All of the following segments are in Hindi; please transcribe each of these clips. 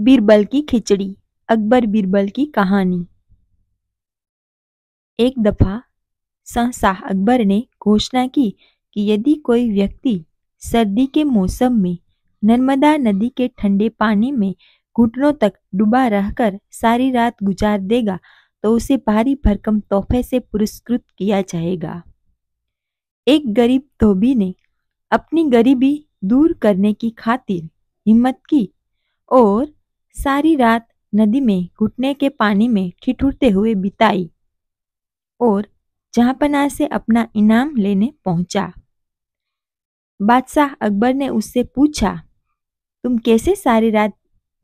बीरबल की खिचड़ी अकबर बीरबल की कहानी एक दफा शाह अकबर ने घोषणा की कि यदि कोई व्यक्ति सर्दी के मौसम में नर्मदा नदी के ठंडे पानी में घुटनों तक डूबा रहकर सारी रात गुजार देगा तो उसे भारी भरकम तोहफे से पुरस्कृत किया जाएगा एक गरीब धोबी ने अपनी गरीबी दूर करने की खातिर हिम्मत की और सारी रात नदी में घुटने के पानी में ठिठुरते हुए बिताई और जहाँपनाह से अपना इनाम लेने पहुंचा बादशाह अकबर ने उससे पूछा तुम कैसे सारी रात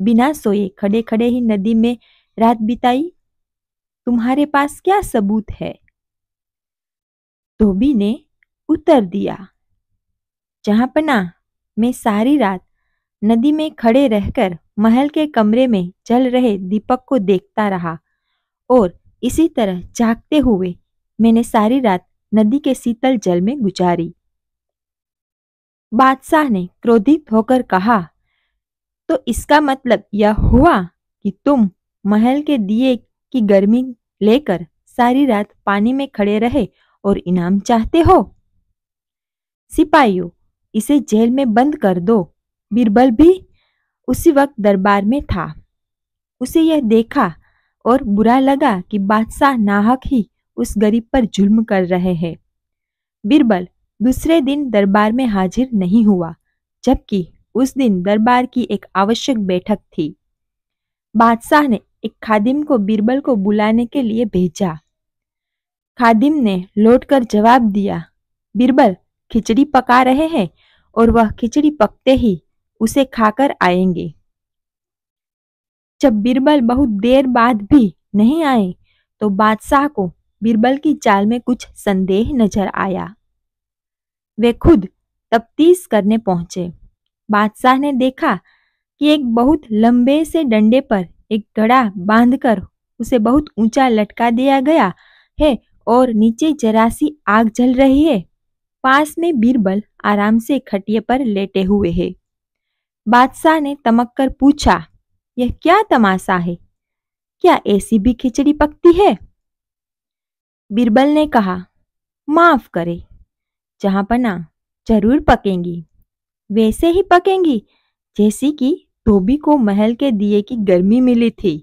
बिना सोए खड़े खड़े ही नदी में रात बिताई तुम्हारे पास क्या सबूत है धोबी ने उत्तर दिया जहाँपना मैं सारी रात नदी में खड़े रहकर महल के कमरे में जल रहे दीपक को देखता रहा और इसी तरह जागते हुए मैंने सारी रात नदी के शीतल जल में गुजारी बादशाह ने क्रोधित होकर कहा तो इसका मतलब यह हुआ कि तुम महल के दिए की गर्मी लेकर सारी रात पानी में खड़े रहे और इनाम चाहते हो सिपाहियों इसे जेल में बंद कर दो बीरबल भी उसी वक्त दरबार में था उसे यह देखा और बुरा लगा कि बादशाह नाहक ही उस गरीब पर जुल्म कर रहे हैं बीरबल दूसरे दिन दरबार में हाजिर नहीं हुआ जबकि उस दिन दरबार की एक आवश्यक बैठक थी बादशाह ने एक खादिम को बीरबल को बुलाने के लिए भेजा खादिम ने लौटकर जवाब दिया बीरबल खिचड़ी पका रहे हैं और वह खिचड़ी पकते ही उसे खाकर आएंगे जब बीरबल बहुत देर बाद भी नहीं आए तो बादशाह को बीरबल की चाल में कुछ संदेह नजर आया वे खुद तफ्तीश करने पहुंचे बादशाह ने देखा कि एक बहुत लंबे से डंडे पर एक घड़ा बांधकर उसे बहुत ऊंचा लटका दिया गया है और नीचे जरासी आग जल रही है पास में बीरबल आराम से खटिए पर लेटे हुए है बादशाह ने तमक कर पूछा यह क्या तमाशा है क्या ऐसी भी खिचड़ी पकती है बीरबल ने कहा माफ करे जहां पना जरूर पकेंगी वैसे ही पकेंगी जैसी कि धोबी को महल के दिए की गर्मी मिली थी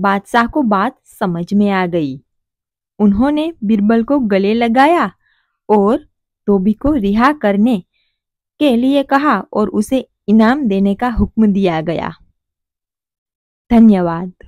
बादशाह को बात समझ में आ गई उन्होंने बीरबल को गले लगाया और धोबी को रिहा करने के लिए कहा और उसे इनाम देने का हुक्म दिया गया धन्यवाद